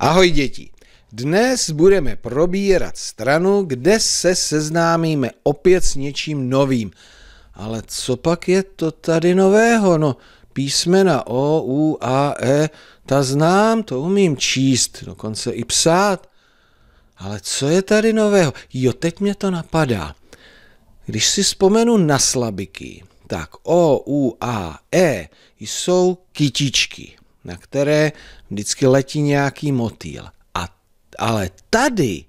Ahoj děti! Dnes budeme probírat stranu, kde se seznámíme opět s něčím novým. Ale co pak je to tady nového? No, písmena O, U, A, E, ta znám, to umím číst, dokonce i psát. Ale co je tady nového? Jo, teď mě to napadá. Když si vzpomenu na slabiky, tak O, U, A, E jsou kytičky na které vždycky letí nějaký motýl. A, ale tady,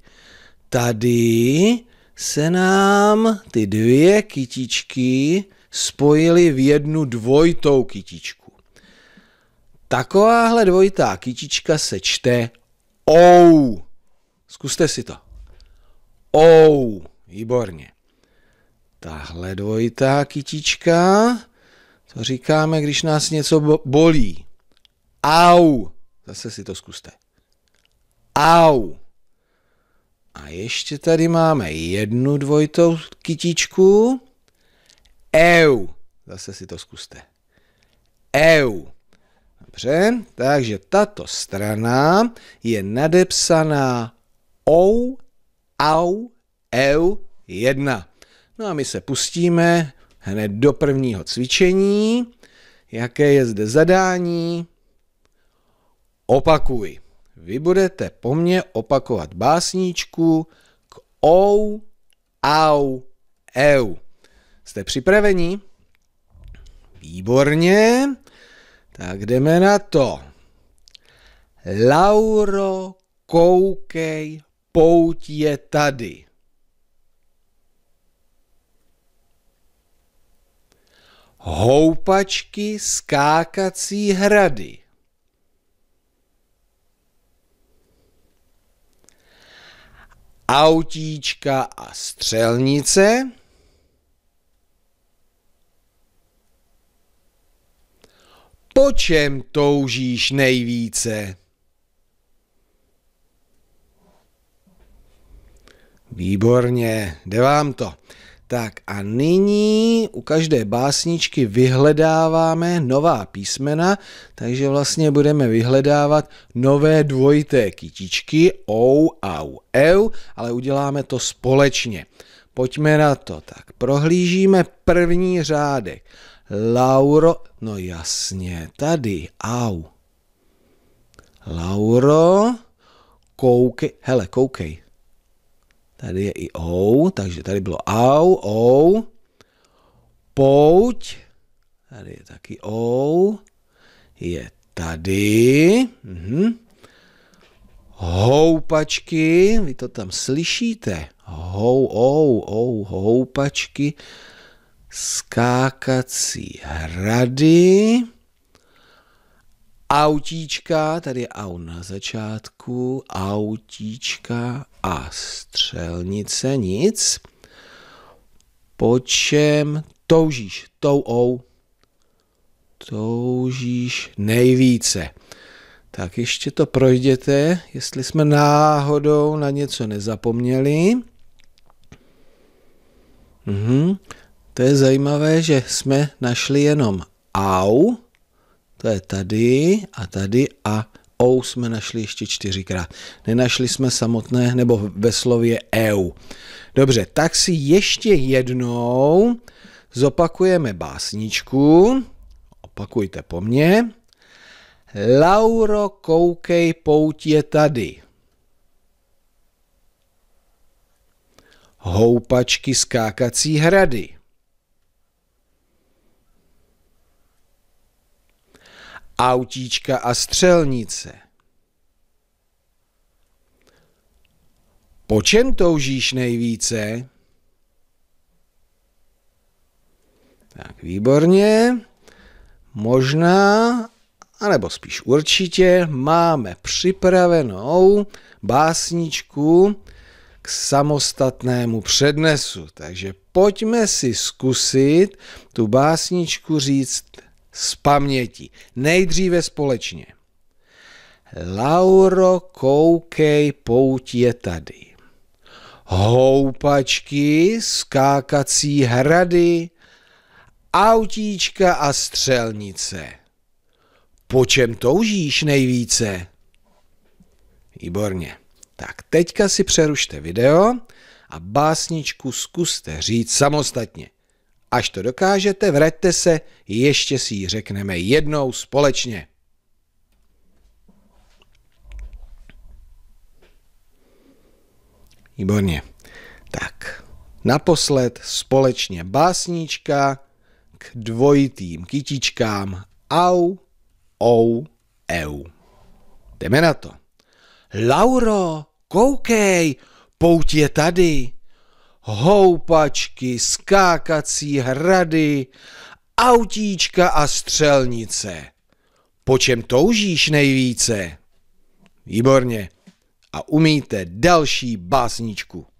tady se nám ty dvě kytičky spojily v jednu dvojitou kytičku. Takováhle dvojitá kytička se čte OU. Zkuste si to. OU. Výborně. Tahle dvojitá kytička, to říkáme, když nás něco bolí. Au! Zase si to zkuste. Au! A ještě tady máme jednu dvojitou kytičku. Eu! Zase si to zkuste. Eu! Dobře, takže tato strana je nadepsaná OU, AU, EU jedna. No a my se pustíme hned do prvního cvičení. Jaké je zde zadání? Opakuj. Vy budete po mně opakovat básničku k ou, au, eu. Jste připraveni? Výborně. Tak jdeme na to. Lauro, koukej, pout je tady. Houpačky, skákací hrady. autíčka a střelnice. Po čem toužíš nejvíce? Výborně, jde vám to. Tak a nyní u každé básničky vyhledáváme nová písmena, takže vlastně budeme vyhledávat nové dvojité kytičky ou, au, eu, ale uděláme to společně. Pojďme na to. Tak prohlížíme první řádek. Lauro, no jasně, tady, au. Lauro, koukej, hele, koukej. Tady je i ou, takže tady bylo au, ou. Pouť, tady je taky ou, je tady. Mhm. Houpačky, vy to tam slyšíte. Hou, ou, ou, houpačky. Skákací hrady autíčka, tady je au na začátku, autíčka a střelnice, nic. Po čem toužíš, tou ou, toužíš nejvíce. Tak ještě to projděte, jestli jsme náhodou na něco nezapomněli. Mhm. To je zajímavé, že jsme našli jenom au, to je tady a tady a O jsme našli ještě čtyřikrát. Nenašli jsme samotné, nebo ve slově EU. Dobře, tak si ještě jednou zopakujeme básničku. Opakujte po mně. Lauro, koukej, pout je tady. Houpačky skákací hrady. autíčka a střelnice. Po čem toužíš nejvíce? Tak, výborně. Možná, anebo spíš určitě, máme připravenou básničku k samostatnému přednesu. Takže pojďme si zkusit tu básničku říct z paměti. Nejdříve společně. Lauro, koukej, pout je tady. Houpačky, skákací hrady, autíčka a střelnice. Po čem toužíš nejvíce? Výborně. Tak teďka si přerušte video a básničku zkuste říct samostatně. Až to dokážete, vraťte se, ještě si ji řekneme jednou společně. Výborně. Tak, naposled společně básnička k dvojitým kytičkám au, ou, eu. Jdeme na to. Lauro, koukej, pout je tady houpačky, skákací hrady, autíčka a střelnice. Po čem toužíš nejvíce? Výborně. A umíte další básničku.